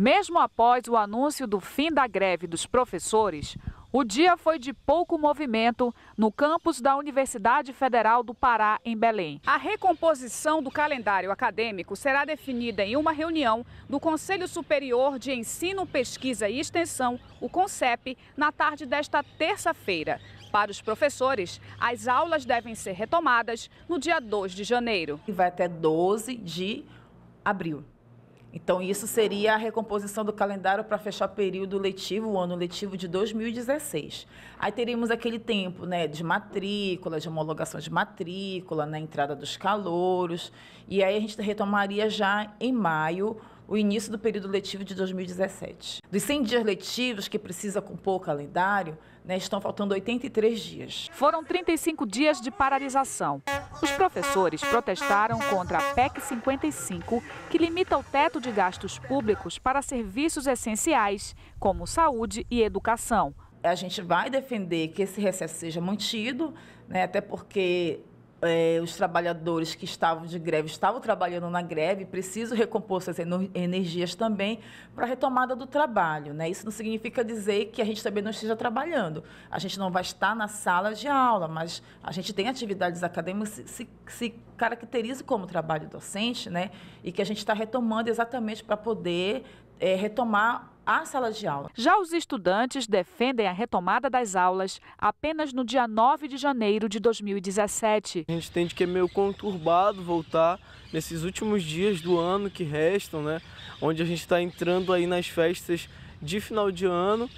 Mesmo após o anúncio do fim da greve dos professores, o dia foi de pouco movimento no campus da Universidade Federal do Pará, em Belém. A recomposição do calendário acadêmico será definida em uma reunião do Conselho Superior de Ensino, Pesquisa e Extensão, o CONCEP, na tarde desta terça-feira. Para os professores, as aulas devem ser retomadas no dia 2 de janeiro. E vai até 12 de abril. Então, isso seria a recomposição do calendário para fechar o período letivo, o ano letivo de 2016. Aí teríamos aquele tempo né, de matrícula, de homologação de matrícula, na entrada dos calouros. E aí a gente retomaria já em maio o início do período letivo de 2017. Dos 100 dias letivos que precisa compor o calendário, né, estão faltando 83 dias. Foram 35 dias de paralisação. Os professores protestaram contra a PEC 55, que limita o teto de gastos públicos para serviços essenciais, como saúde e educação. A gente vai defender que esse recesso seja mantido, né, até porque é, os trabalhadores que estavam de greve estavam trabalhando na greve, preciso recompor essas energias também para a retomada do trabalho. Né? Isso não significa dizer que a gente também não esteja trabalhando. A gente não vai estar na sala de aula, mas a gente tem atividades acadêmicas que se, se caracterizam como trabalho docente né? e que a gente está retomando exatamente para poder é, retomar à sala de aula. Já os estudantes defendem a retomada das aulas apenas no dia 9 de janeiro de 2017. A gente entende que é meio conturbado voltar nesses últimos dias do ano que restam, né? Onde a gente está entrando aí nas festas de final de ano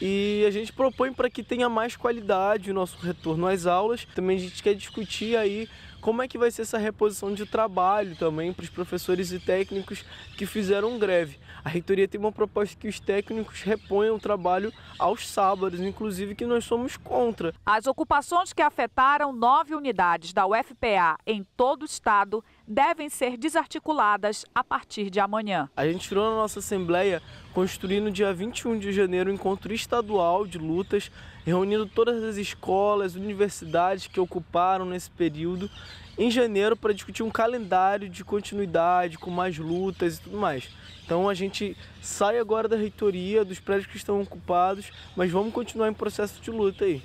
e a gente propõe para que tenha mais qualidade o nosso retorno às aulas. Também a gente quer discutir aí como é que vai ser essa reposição de trabalho também para os professores e técnicos que fizeram greve. A reitoria tem uma proposta que os técnicos reponham o trabalho aos sábados, inclusive que nós somos contra. As ocupações que afetaram nove unidades da UFPA em todo o estado devem ser desarticuladas a partir de amanhã. A gente tirou na nossa Assembleia construir no dia 21 de janeiro um encontro estadual de lutas, reunindo todas as escolas, universidades que ocuparam nesse período em janeiro para discutir um calendário de continuidade, com mais lutas e tudo mais. Então a gente sai agora da reitoria, dos prédios que estão ocupados, mas vamos continuar em processo de luta aí.